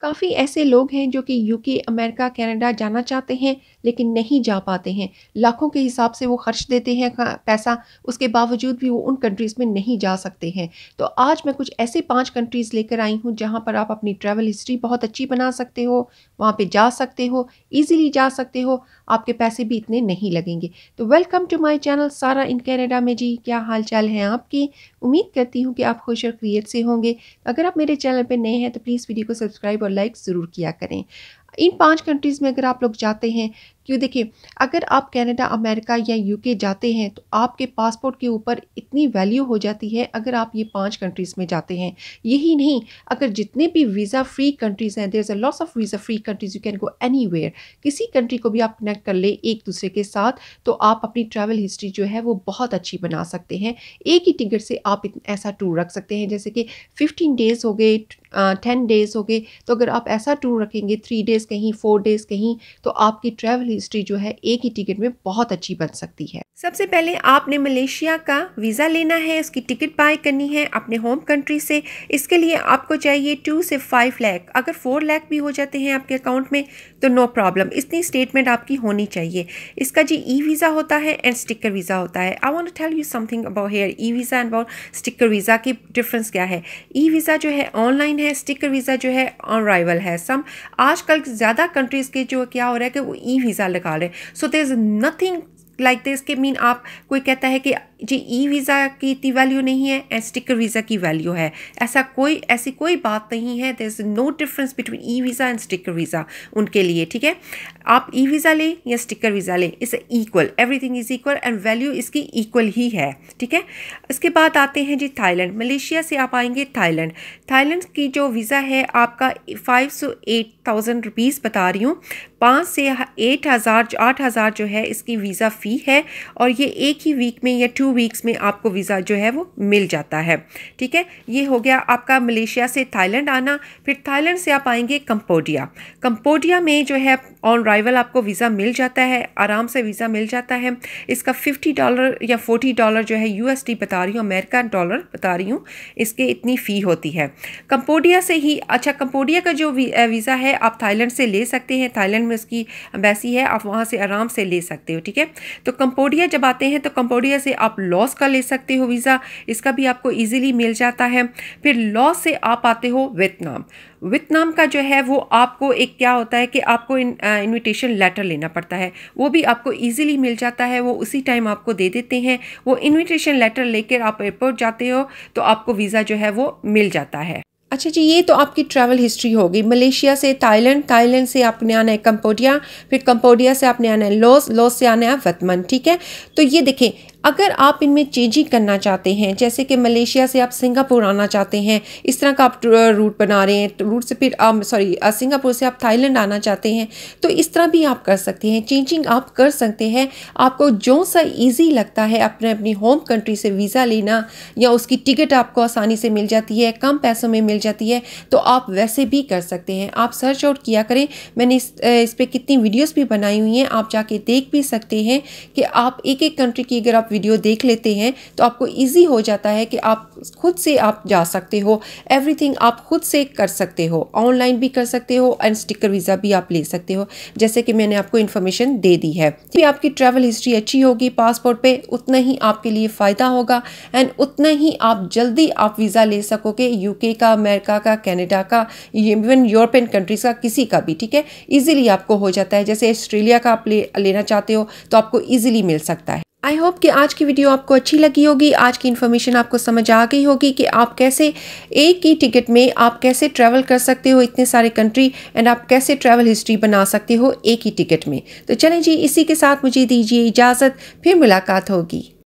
काफ़ी ऐसे लोग हैं जो कि यूके अमेरिका कनाडा जाना चाहते हैं लेकिन नहीं जा पाते हैं लाखों के हिसाब से वो खर्च देते हैं पैसा उसके बावजूद भी वो उन कंट्रीज़ में नहीं जा सकते हैं तो आज मैं कुछ ऐसे पाँच कंट्रीज़ लेकर आई हूँ जहाँ पर आप अपनी ट्रैवल हिस्ट्री बहुत अच्छी बना सकते हो वहाँ पर जा सकते हो ईजिली जा सकते हो आपके पैसे भी इतने नहीं लगेंगे तो वेलकम टू माई चैनल सारा इन कैनेडा में जी क्या हाल चाल है आपकी उम्मीद करती हूँ कि आप खुश और क्रिएट से होंगे अगर आप मेरे चैनल पर नए हैं तो प्लीज़ वीडियो को सब्सक्राइब और लाइक ज़रूर किया करें इन पांच कंट्रीज़ में अगर आप लोग जाते हैं क्यों देखिए अगर आप कनाडा अमेरिका या यूके जाते हैं तो आपके पासपोर्ट के ऊपर इतनी वैल्यू हो जाती है अगर आप ये पांच कंट्रीज़ में जाते हैं यही नहीं अगर जितने भी वीज़ा फ्री कंट्रीज़ हैं there is a loss of visa free countries you can go any किसी कंट्री को भी आप कनेक्ट कर ले एक दूसरे के साथ तो आप अपनी ट्रैवल हिस्ट्री जो है वो बहुत अच्छी बना सकते हैं एक ही टिकट से आप ऐसा टूर रख सकते हैं जैसे कि फिफ्टीन डेज़ हो गए टेन डेज़ हो गए तो अगर आप ऐसा टूर रखेंगे थ्री डेज़ कहीं फोर डेज़ कहीं तो आपकी ट्रैवल हिस्ट्री जो है एक ही टिकट में बहुत अच्छी बन सकती है सबसे पहले आपने मलेशिया का वीज़ा लेना है उसकी टिकट बाय करनी है अपने होम कंट्री से इसके लिए आपको चाहिए टू से फाइव लैख अगर फोर लैख भी हो जाते हैं आपके अकाउंट में तो नो प्रॉब्लम इतनी स्टेटमेंट आपकी होनी चाहिए इसका जी ई वीज़ा होता है एंड स्टिकर वीज़ा होता है I want tell you something about here e visa and about sticker visa की डिफरेंस क्या है ई वीज़ा जो है ऑनलाइन है स्टिकर वीज़ा जो है ऑन राइवल है सम आजकल ज़्यादा कंट्रीज़ के जो क्या हो रहा है कि वो ई वीज़ा वीज़ा लगा लें so they is nothing like this के मीन आप कोई कहता है कि जी ई वीज़ा की इतनी वैल्यू नहीं है एंड स्टिकर वीज़ा की वैल्यू है ऐसा कोई ऐसी कोई बात नहीं है there is no difference between e visa and sticker visa उनके लिए ठीक है आप ई वीज़ा लें या स्टिकर वीज़ा लें इस equal everything is equal and value इसकी इक्वल ही है ठीक है इसके बाद आते हैं जी थाईलैंड मलेशिया से आप आएंगे थाईलैंड थाईलैंड की जो वीज़ा है आपका फाइव सौ एट थाउजेंड रुपीज़ बता रही हूँ पाँच से एट हज़ार आठ हज़ार जो है इसकी वीज़ा फ़ी है और ये एक ही वीक में या टू वीक्स में आपको वीज़ा जो है वो मिल जाता है ठीक है ये हो गया आपका मलेशिया से थाईलैंड आना फिर थाईलैंड से आप आएंगे कंपोडिया कंपोडिया में जो है ऑन राइवल आपको वीज़ा मिल जाता है आराम से वीज़ा मिल जाता है इसका फिफ्टी डॉलर या फोर्टी डॉलर जो है यू बता रही हूँ अमेरिका डॉलर बता रही हूँ इसके इतनी फ़ी होती है कंपोडिया से ही अच्छा कंपोडिया का जो वीज़ा है आप थाईलैंड से ले सकते हैं थाईलैंड में उसकी एम्बेसी है आप वहाँ से आराम से ले सकते हो ठीक है तो कंपोडिया जब आते हैं तो कंपोडिया से आप लॉस का ले सकते हो वीज़ा इसका भी आपको ईजिली मिल जाता है फिर लॉस से आप आते हो वियतनाम वियतनाम का जो है वो आपको एक क्या होता है कि आपको इनविटेशन लेटर लेना पड़ता है वो भी आपको इजीली मिल जाता है वो उसी टाइम आपको दे देते हैं वो इनविटेशन लेटर लेकर आप एयरपोर्ट जाते हो तो आपको वीज़ा जो है वो मिल जाता है अच्छा जी ये तो आपकी ट्रैवल हिस्ट्री होगी मलेशिया से थाईलैंड थाईलैंड से आपने आना है कंपोडिया फिर कंपोडिया से आपने आना है लोस लॉस से आना है वतमन ठीक है तो ये देखें अगर आप इनमें चेंजिंग करना चाहते हैं जैसे कि मलेशिया से आप सिंगापुर आना चाहते हैं इस तरह का आप रूट बना रहे हैं रूट तो से फिर आप सॉरी सिंगापुर से आप थाईलैंड आना चाहते हैं तो इस तरह भी आप कर सकते हैं चेंजिंग आप कर सकते हैं आपको जो सा ईजी लगता है अपने अपनी होम कंट्री से वीज़ा लेना या उसकी टिकट आपको आसानी से मिल जाती है कम पैसों में मिल जाती है तो आप वैसे भी कर सकते हैं आप सर्च आउट किया करें मैंने इस, इस पर कितनी वीडियोज़ भी बनाई हुई हैं आप जाके देख भी सकते हैं कि आप एक एक कंट्री की अगर आप वीडियो देख लेते हैं तो आपको ईजी हो जाता है कि आप खुद से आप जा सकते हो एवरीथिंग आप खुद से कर सकते हो ऑनलाइन भी कर सकते हो एंड स्टिकर वीज़ा भी आप ले सकते हो जैसे कि मैंने आपको इन्फॉर्मेशन दे दी है भी आपकी ट्रैवल हिस्ट्री अच्छी होगी पासपोर्ट पे उतना ही आपके लिए फ़ायदा होगा एंड उतना ही आप जल्दी आप वीज़ा ले सकोगे यूके का अमेरिका का कैनेडा का इवन यूरोपियन कंट्रीज़ का किसी का भी ठीक है ईजिली आपको हो जाता है जैसे ऑस्ट्रेलिया का आप ले, लेना चाहते हो तो आपको ईजिली मिल सकता है आई होप कि आज की वीडियो आपको अच्छी लगी होगी आज की इन्फॉर्मेशन आपको समझ आ गई होगी कि आप कैसे एक ही टिकट में आप कैसे ट्रैवल कर सकते हो इतने सारे कंट्री एंड आप कैसे ट्रैवल हिस्ट्री बना सकते हो एक ही टिकट में तो चलें जी इसी के साथ मुझे दीजिए इजाज़त फिर मुलाकात होगी